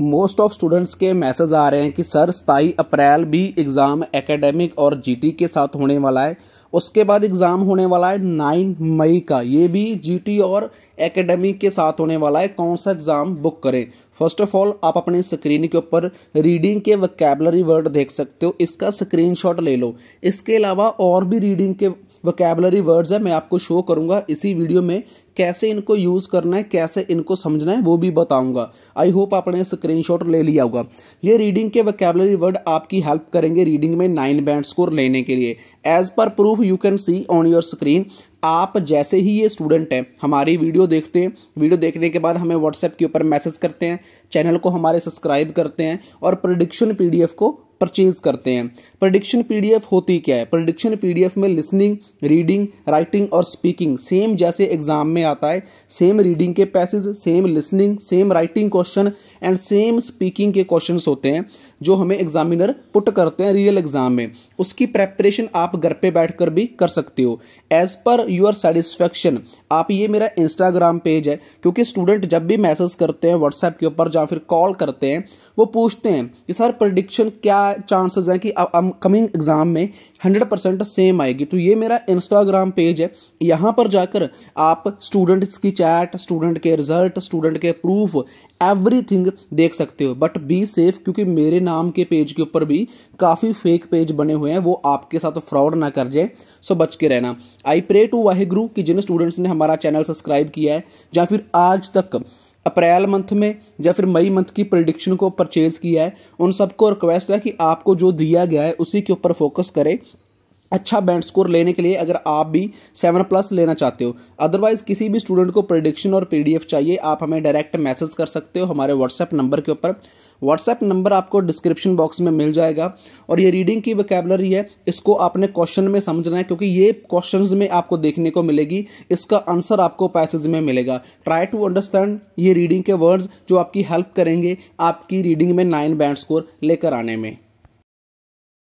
most of students के message आ रहे हैं कि सर सताई अप्रैल भी एग्ज़ाम एकेडमिक और जीटी के साथ होने वाला है उसके बाद एग्ज़ाम होने वाला है नाइन मई का ये भी जीटी और एकेडमी के साथ होने वाला है कौन सा एग्ज़ाम बुक करें फर्स्ट ऑफ ऑल आप अपने स्क्रीन के ऊपर रीडिंग के वकेबलरी वर्ड देख सकते हो इसका स्क्रीनशॉट ले लो इसके अलावा और भी रीडिंग के वकेबलरी वर्ड्स है मैं आपको शो करूंगा इसी वीडियो में कैसे इनको यूज़ करना है कैसे इनको समझना है वो भी बताऊंगा आई होप आपने शॉट ले लिया होगा ये रीडिंग के वकेबलरी वर्ड आपकी हेल्प करेंगे रीडिंग में नाइन बैंड स्कोर लेने के लिए as per proof of you can see on your screen आप जैसे ही ये स्टूडेंट हैं हमारी वीडियो देखते हैं वीडियो देखने के बाद हमें व्हाट्सएप के ऊपर मैसेज करते हैं चैनल को हमारे सब्सक्राइब करते हैं और प्रोडिक्शन पीडीएफ को परचेज करते हैं प्रडिक्शन एफ होती क्या है प्रडिक्शन एफ में लिसनिंग रीडिंग राइटिंग और स्पीकिंग सेम जैसे एग्जाम में आता है सेम रीडिंग के passage same listening same writing question and same speaking के क्वेश्चन होते हैं जो हमें एग्जामिनर पुट करते हैं रियल एग्जाम में उसकी प्रेपरेशन आप घर पे बैठकर भी कर सकते हो एज पर यूर सेटिस्फेक्शन आप ये मेरा इंस्टाग्राम पेज है क्योंकि स्टूडेंट जब भी मैसेज करते हैं व्हाट्सएप के ऊपर या फिर कॉल करते हैं वो पूछते हैं कि सर प्रडिक्शन क्या चांसेस हैं कि कमिंग एग्ज़ाम में 100 परसेंट सेम आएगी तो ये मेरा इंस्टाग्राम पेज है यहाँ पर जाकर आप स्टूडेंट्स की चैट स्टूडेंट के रिजल्ट स्टूडेंट के प्रूफ एवरीथिंग देख सकते हो बट बी सेफ क्योंकि मेरे नाम के पेज के ऊपर भी काफ़ी फेक पेज बने हुए हैं वो आपके साथ फ्रॉड ना कर जाए सो बच के रहना आई प्रे टू वाहिगुरु कि जिन स्टूडेंट्स ने हमारा चैनल सब्सक्राइब किया है या फिर आज तक अप्रैल मंथ में या फिर मई मंथ की प्रडिक्शन को परचेज किया है उन सबको रिक्वेस्ट है कि आपको जो दिया गया है उसी के ऊपर फोकस करें अच्छा बैंड स्कोर लेने के लिए अगर आप भी सेवन प्लस लेना चाहते हो अदरवाइज किसी भी स्टूडेंट को प्रडिक्शन और पीडीएफ चाहिए आप हमें डायरेक्ट मैसेज कर सकते हो हमारे व्हाट्सएप नंबर के ऊपर व्हाट्सएप नंबर आपको डिस्क्रिप्शन बॉक्स में मिल जाएगा और ये रीडिंग की वैकेबलरी है इसको आपने क्वेश्चन में समझना है क्योंकि ये क्वेश्चन में आपको देखने को मिलेगी इसका आंसर आपको पैसेज में मिलेगा ट्राई टू अंडरस्टैंड ये रीडिंग के वर्ड्स जो आपकी हेल्प करेंगे आपकी रीडिंग में नाइन बैंड स्कोर लेकर आने में